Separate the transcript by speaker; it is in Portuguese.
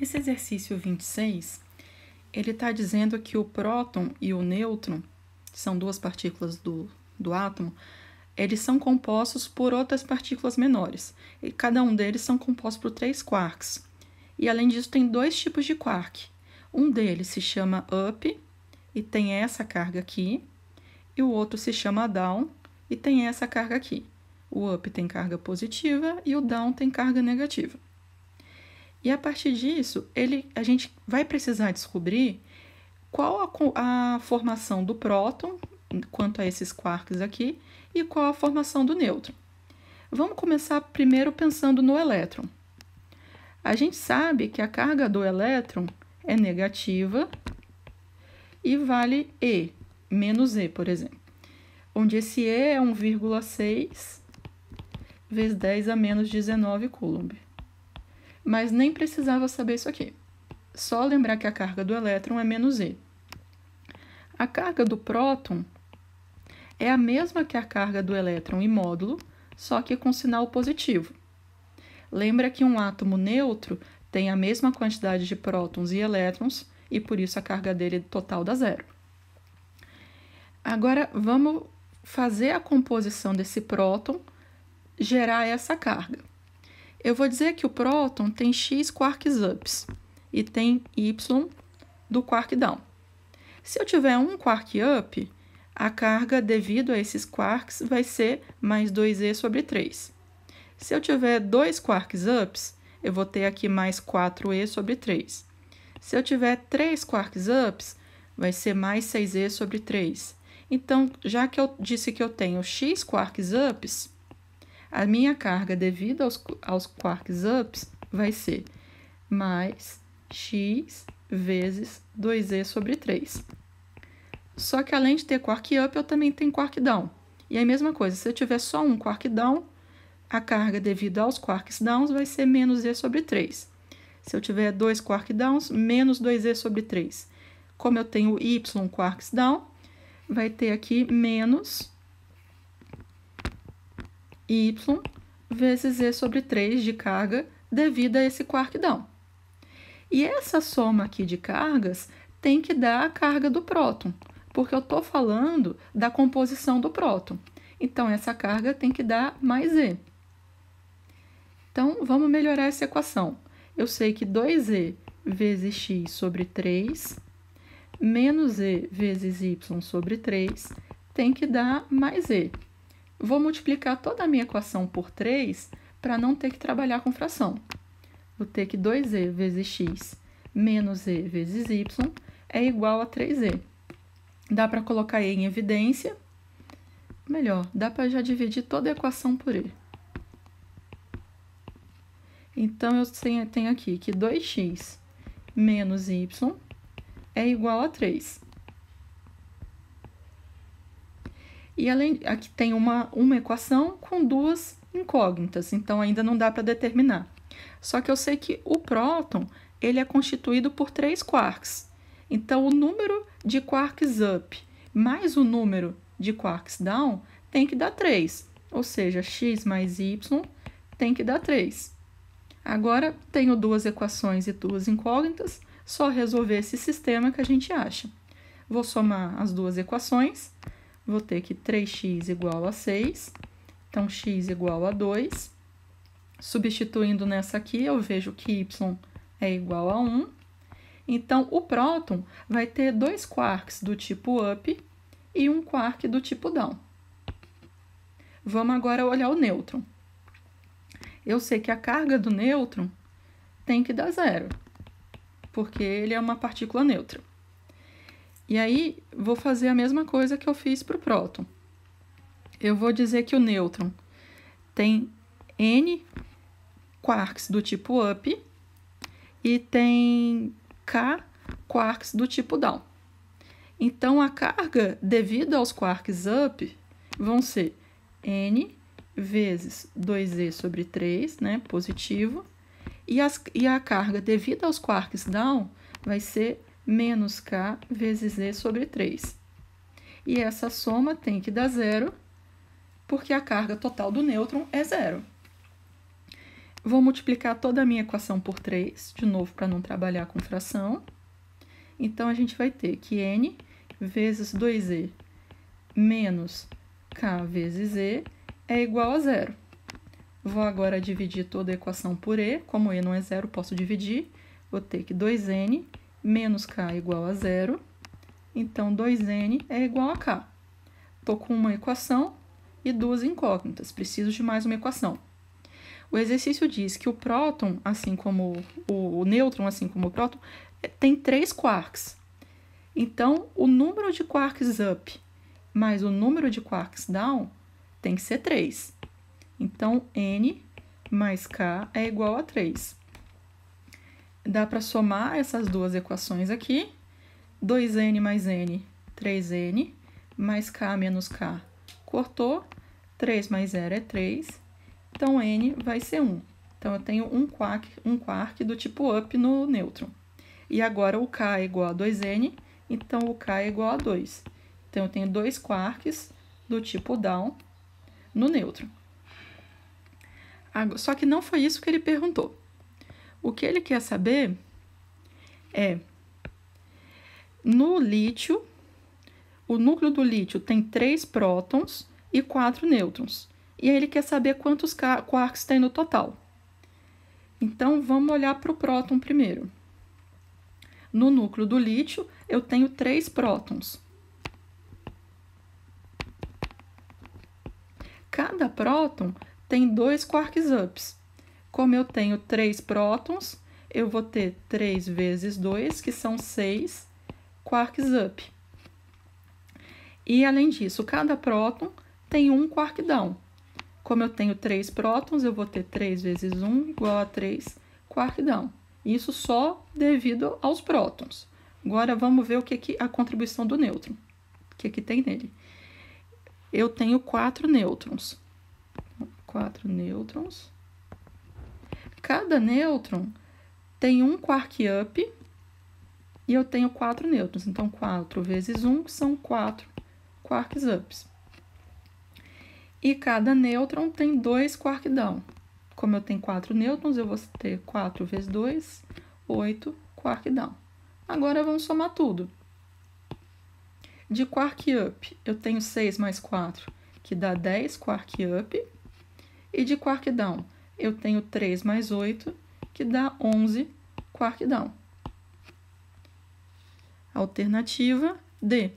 Speaker 1: Esse exercício 26, ele está dizendo que o próton e o nêutron, que são duas partículas do, do átomo, eles são compostos por outras partículas menores, e cada um deles são compostos por três quarks. E além disso, tem dois tipos de quark. Um deles se chama up e tem essa carga aqui, e o outro se chama down e tem essa carga aqui. O up tem carga positiva e o down tem carga negativa. E a partir disso, ele, a gente vai precisar descobrir qual a, a formação do próton, quanto a esses quarks aqui, e qual a formação do nêutron. Vamos começar primeiro pensando no elétron. A gente sabe que a carga do elétron é negativa e vale E, menos E, por exemplo, onde esse E é 1,6 vezes 10 a menos 19 coulomb mas nem precisava saber isso aqui. Só lembrar que a carga do elétron é menos E. A carga do próton é a mesma que a carga do elétron em módulo, só que com sinal positivo. Lembra que um átomo neutro tem a mesma quantidade de prótons e elétrons e por isso a carga dele é total dá zero. Agora vamos fazer a composição desse próton gerar essa carga. Eu vou dizer que o próton tem X quarks ups e tem Y do quark down. Se eu tiver um quark up, a carga devido a esses quarks vai ser mais 2e sobre 3. Se eu tiver dois quarks ups, eu vou ter aqui mais 4e sobre 3. Se eu tiver três quarks ups, vai ser mais 6e sobre 3. Então, já que eu disse que eu tenho x quarks ups, a minha carga devido aos, aos quarks ups vai ser mais x vezes 2e sobre 3. Só que além de ter quark up, eu também tenho quark down. E a mesma coisa, se eu tiver só um quark down, a carga devido aos quarks downs vai ser menos e sobre 3. Se eu tiver dois quark downs, menos 2e sobre 3. Como eu tenho y quarks down, vai ter aqui menos y vezes e sobre 3 de carga devido a esse quarkdown. E essa soma aqui de cargas tem que dar a carga do próton, porque eu estou falando da composição do próton. Então, essa carga tem que dar mais E. Então, vamos melhorar essa equação. Eu sei que 2E vezes x sobre 3 menos E vezes y sobre 3 tem que dar mais E vou multiplicar toda a minha equação por 3 para não ter que trabalhar com fração. Vou ter que 2e vezes x menos e vezes y é igual a 3e. Dá para colocar e em evidência. Melhor, dá para já dividir toda a equação por e. Então, eu tenho aqui que 2x menos y é igual a 3. E além, aqui tem uma, uma equação com duas incógnitas, então ainda não dá para determinar. Só que eu sei que o próton ele é constituído por três quarks. Então, o número de quarks up mais o número de quarks down tem que dar 3. Ou seja, x mais y tem que dar 3. Agora, tenho duas equações e duas incógnitas. Só resolver esse sistema que a gente acha. Vou somar as duas equações vou ter que 3x igual a 6, então x igual a 2. Substituindo nessa aqui, eu vejo que y é igual a 1. Então, o próton vai ter dois quarks do tipo up e um quark do tipo down. Vamos agora olhar o nêutron. Eu sei que a carga do nêutron tem que dar zero, porque ele é uma partícula neutra. E aí, vou fazer a mesma coisa que eu fiz para o próton. Eu vou dizer que o nêutron tem N quarks do tipo up e tem K quarks do tipo down. Então, a carga devida aos quarks up vão ser N vezes 2E sobre 3, né, positivo, e, as, e a carga devida aos quarks down vai ser menos k vezes z sobre 3. E essa soma tem que dar zero, porque a carga total do nêutron é zero. Vou multiplicar toda a minha equação por 3, de novo, para não trabalhar com fração. Então, a gente vai ter que n vezes 2e menos k vezes z é igual a zero. Vou agora dividir toda a equação por e. Como e não é zero, posso dividir. Vou ter que 2n menos k igual a zero, então 2n é igual a k. Estou com uma equação e duas incógnitas, preciso de mais uma equação. O exercício diz que o próton, assim como o, o nêutron, assim como o próton, é, tem três quarks. Então, o número de quarks up mais o número de quarks down tem que ser 3. Então, n mais k é igual a 3 dá para somar essas duas equações aqui. 2n mais n, 3n, mais k menos k, cortou. 3 mais 0 é 3, então n vai ser 1. Então, eu tenho um quark, um quark do tipo up no nêutron. E agora o k é igual a 2n, então o k é igual a 2. Então, eu tenho dois quarks do tipo down no nêutron. Só que não foi isso que ele perguntou. O que ele quer saber é no lítio, o núcleo do lítio tem três prótons e quatro nêutrons. E aí ele quer saber quantos quarks tem no total. Então vamos olhar para o próton primeiro. No núcleo do lítio, eu tenho três prótons. Cada próton tem dois quarks ups. Como eu tenho três prótons, eu vou ter 3 vezes 2, que são 6 quarks up. E além disso, cada próton tem um quark down. Como eu tenho três prótons, eu vou ter 3 vezes 1 igual a 3 quark down. Isso só devido aos prótons. Agora vamos ver o que é a contribuição do nêutron. O que, é que tem nele? Eu tenho quatro nêutrons. Quatro nêutrons. Cada nêutron tem um quark up e eu tenho quatro nêutrons. Então, 4 vezes 1 são 4 quarks ups. E cada nêutron tem dois quark down. Como eu tenho quatro nêutrons, eu vou ter 4 vezes 2, 8 quark down. Agora vamos somar tudo. De quark up, eu tenho 6 mais 4, que dá 10 quark up. E de quark down, eu tenho 3 mais 8, que dá 11 quark down. Alternativa D.